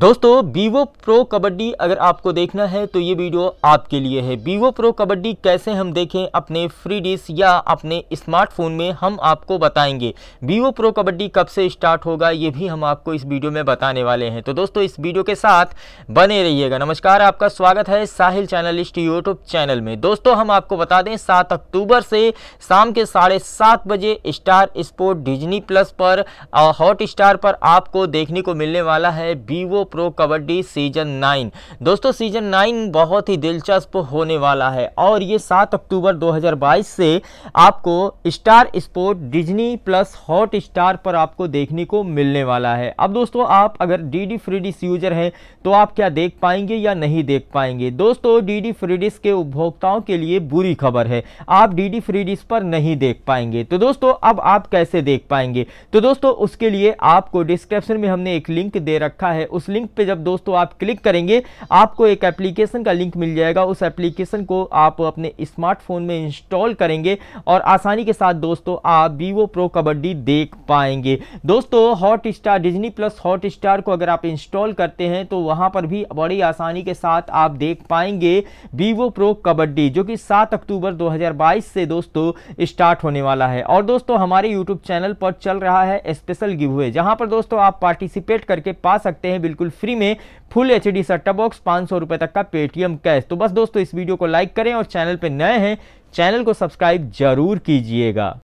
दोस्तों Vivo Pro kabaddi अगर आपको देखना है तो ये वीडियो आपके लिए है वीवो प्रो कबड्डी कैसे हम देखें अपने फ्री डिश या अपने स्मार्टफोन में हम आपको बताएंगे वीवो प्रो कबड्डी कब से स्टार्ट होगा ये भी हम आपको इस वीडियो में बताने वाले हैं तो दोस्तों इस वीडियो के साथ बने रहिएगा नमस्कार आपका स्वागत है साहिल चैनलिस्ट यूट्यूब चैनल में दोस्तों हम आपको बता दें सात अक्टूबर से शाम के साढ़े सात बजे स्टार स्पोर्ट डिजनी प्लस पर हॉट स्टार पर आपको देखने को मिलने वाला है Vivo Pro Kabaddi season nine दोस्तों सीजन नाइन बहुत ही दिलचस्प होने वाला है और ये सात अक्टूबर 2022 से आपको Star Sport Disney Plus Hotstar पर आपको देखने को मिलने वाला है अब दोस्तों आप अगर डी डी फ्रीडिस यूजर हैं तो आप क्या देख पाएंगे या नहीं देख पाएंगे दोस्तों डी डी फ्रीडिस के उपभोक्ताओं के लिए बुरी खबर है आप डी डी फ्रीडिस पर नहीं देख पाएंगे तो दोस्तों अब आप कैसे देख पाएंगे तो दोस्तों उसके लिए आपको डिस्क्रिप्शन में हमने एक लिंक दे रखा है उस लिंक पे जब दोस्तों आप क्लिक करेंगे आपको एक एप्लीकेशन का लिंक मिल जाएगा उस एप्लीकेशन को आप अपने स्मार्टफोन में इंस्टॉल करेंगे और आसानी के साथ दोस्तों आप वीवो प्रो कबड्डी देख पाएंगे दोस्तों Hotstar Disney Plus Hotstar को अगर आप इंस्टॉल करते हैं तो वहाँ पर भी बड़ी आसानी के साथ आप देख पाएंगे वीवो प्रो कबड्डी जो कि सात अक्टूबर दो से दोस्तों स्टार्ट होने वाला है और दोस्तों हमारे यूट्यूब चैनल पर चल रहा है स्पेशल गिव हुए जहाँ पर दोस्तों आप पार्टिसिपेट करके पा सकते हैं बिल्कुल बिल्कुल फ्री में full H D set top box पाँच सौ रुपये तक का पेटीएम कैश तो बस दोस्तों इस वीडियो को लाइक करें और चैनल पर नए हैं चैनल को सब्सक्राइब जरूर कीजिएगा